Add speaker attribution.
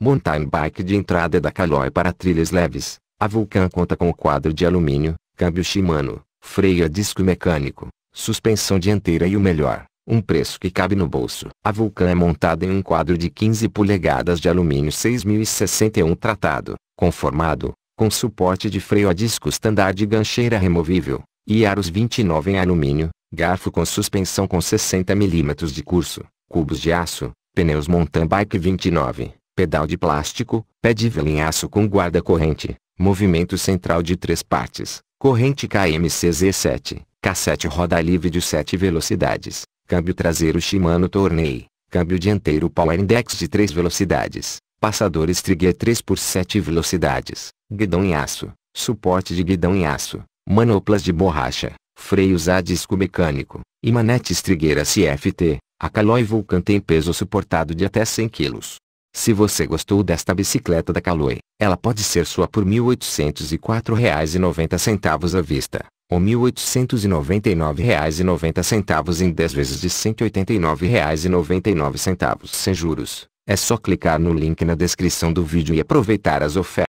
Speaker 1: Mountain bike de entrada da Caloi para trilhas leves. A Vulcan conta com quadro de alumínio, câmbio Shimano, freio a disco mecânico, suspensão dianteira e o melhor, um preço que cabe no bolso. A Vulcan é montada em um quadro de 15 polegadas de alumínio 6061 tratado, conformado, com suporte de freio a disco standard e gancheira removível, e aros 29 em alumínio, garfo com suspensão com 60 mm de curso, cubos de aço, pneus mountain bike 29 pedal de plástico, pé de velinhaço com guarda-corrente, movimento central de três partes, corrente KMCZ7, cassete roda livre de 7 velocidades, câmbio traseiro Shimano Tourney, câmbio dianteiro Power Index de 3 velocidades, passador Strigger 3 por 7 velocidades, guidão em aço, suporte de guidão em aço, manoplas de borracha, freios a disco mecânico, e manete Strigueira CFT, a Caloi Vulcan tem peso suportado de até 100 kg. Se você gostou desta bicicleta da Caloi, ela pode ser sua por R$ 1.804,90 à vista, ou R$ 1.899,90 em 10 vezes de R$ 189,99 sem juros. É só clicar no link na descrição do vídeo e aproveitar as ofertas.